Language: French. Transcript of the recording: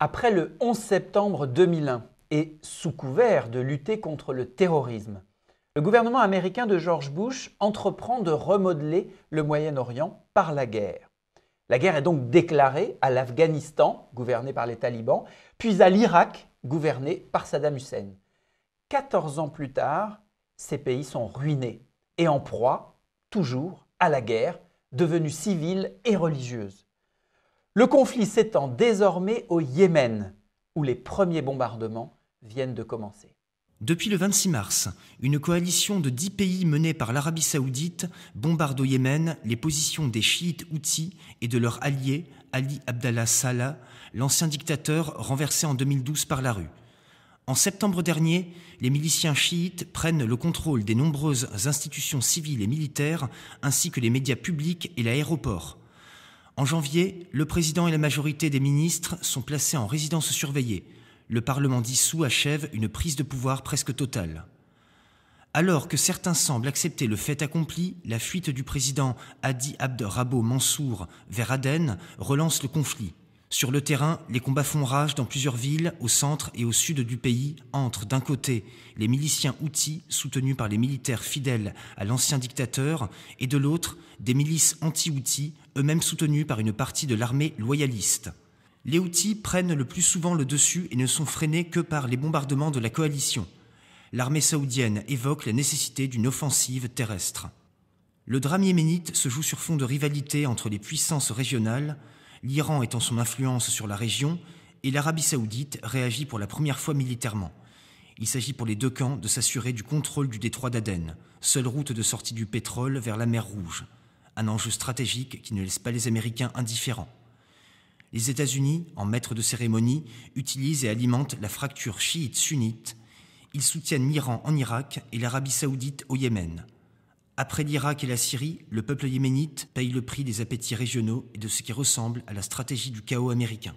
Après le 11 septembre 2001 et sous couvert de lutter contre le terrorisme, le gouvernement américain de George Bush entreprend de remodeler le Moyen-Orient par la guerre. La guerre est donc déclarée à l'Afghanistan, gouverné par les talibans, puis à l'Irak, gouverné par Saddam Hussein. 14 ans plus tard, ces pays sont ruinés et en proie, toujours, à la guerre, devenue civile et religieuse. Le conflit s'étend désormais au Yémen, où les premiers bombardements viennent de commencer. Depuis le 26 mars, une coalition de 10 pays menée par l'Arabie saoudite bombarde au Yémen les positions des chiites Houthis et de leur allié Ali Abdallah Salah, l'ancien dictateur renversé en 2012 par la rue. En septembre dernier, les miliciens chiites prennent le contrôle des nombreuses institutions civiles et militaires, ainsi que les médias publics et l'aéroport. En janvier, le président et la majorité des ministres sont placés en résidence surveillée. Le Parlement dissous achève une prise de pouvoir presque totale. Alors que certains semblent accepter le fait accompli, la fuite du président Adi Abd Rabo Mansour vers Aden relance le conflit. Sur le terrain, les combats font rage dans plusieurs villes au centre et au sud du pays entre, d'un côté, les miliciens outils soutenus par les militaires fidèles à l'ancien dictateur et de l'autre, des milices anti-outils eux-mêmes soutenus par une partie de l'armée loyaliste. Les outils prennent le plus souvent le dessus et ne sont freinés que par les bombardements de la coalition. L'armée saoudienne évoque la nécessité d'une offensive terrestre. Le drame yéménite se joue sur fond de rivalité entre les puissances régionales, l'Iran étant son influence sur la région et l'Arabie saoudite réagit pour la première fois militairement. Il s'agit pour les deux camps de s'assurer du contrôle du détroit d'Aden, seule route de sortie du pétrole vers la mer Rouge, un enjeu stratégique qui ne laisse pas les Américains indifférents. Les États-Unis, en maître de cérémonie, utilisent et alimentent la fracture chiite-sunnite. Ils soutiennent l'Iran en Irak et l'Arabie saoudite au Yémen. Après l'Irak et la Syrie, le peuple yéménite paye le prix des appétits régionaux et de ce qui ressemble à la stratégie du chaos américain.